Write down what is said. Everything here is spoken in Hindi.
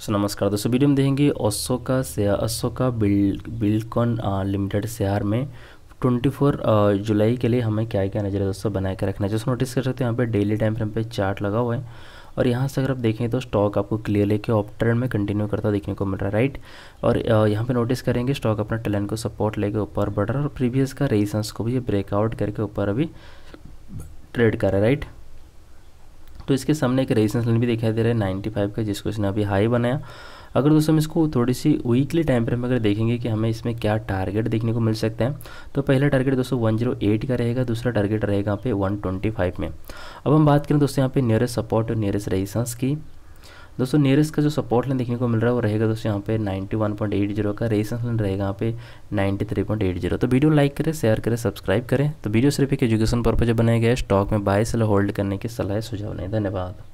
सो नमस्कार दोस्तों वीडियो में देखेंगे ओसो का शेयर ओसो का बिल्ड बिल्डकॉन लिमिटेड शेयर में 24 जुलाई के लिए हमें क्या क्या नजर दोस्तों बना के रखना है जैसे नोटिस कर सकते हैं यहाँ पे डेली टाइम फ्रेम पे चार्ट लगा हुआ है और यहाँ से अगर आप देखें तो स्टॉक आपको क्लियर लेके ऑफ ट्रेंड में कंटिन्यू करता देखने को मिल रहा है राइट और यहाँ पे नोटिस करेंगे स्टॉक अपना टैलेंट को सपोर्ट लेके ऊपर बढ़ रहा है और प्रीवियस का रेजिस्टेंस को भी ब्रेकआउट करके ऊपर अभी ट्रेड कर रहा है राइट तो इसके सामने एक रेजिस्टेंस लाइन भी दिखाई दे रहा है नाइन्टी फाइव का जिसको इसने अभी हाई बनाया अगर दोस्तों हम इसको थोड़ी सी वीकली टाइम पर हम अगर देखेंगे कि हमें इसमें क्या टारगेट देखने को मिल सकता है तो पहला टारगेट दोस्तों 108 का रहेगा दूसरा टारगेट रहेगा यहाँ पे 125 में अब हम बात करें दोस्तों यहाँ पे नियरेस्ट सपोर्ट और नियरेस्ट रेजिस्टेंस की दोस्तों नियरेस्ट का जो सपोर्ट लाइन देखने को मिल रहा है वो रहेगा दोस्तों यहाँ पे 91.80 का रेजिस्टेंस लाइन रहेगा यहाँ पे 93.80 तो वीडियो लाइक करें शेयर करें सब्सक्राइब करें तो वीडियो सिर्फ एक एजुकेशन पर्पज बनाया गया है स्टॉक में बाय सेल होल्ड करने की सलाह सुझाव नहीं धन्यवाद